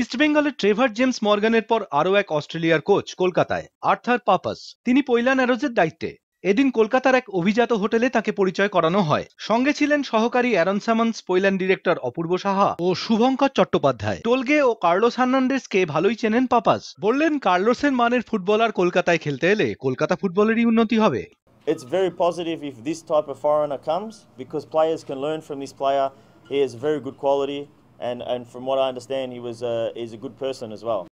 ইস্টবেঙ্গলের Trevor James মর্গানের পর আরও এক অস্ট্রেলিয়ার কোচ কলকাতায় আর্থার পাপাস তিনি পৈলা ন্যারোজের দায়িত্বে এদিন কলকাতার এক অভিজাত হোটেলে তাকে পরিচয় করানো হয় সঙ্গে ছিলেন সহকারী অ্যারন সামন্স পৈল্যান্ড ডিরেক্টর অপূর্ব সাহা ও শুভঙ্কর চট্টোপাধ্যায় টোলগে ও কার্লোস হার্নান্ডেসকে ভালোই চেনেন পাপাস বললেন কার্লোসের মানের ফুটবলার কলকাতায় খেলতে এলে কলকাতা ফুটবলেরই উন্নতি হবে It's very positive if this type of foreigner comes because players can learn from this player. He has very good quality. and, and from what I understand, he was a, uh, he's a good person as well.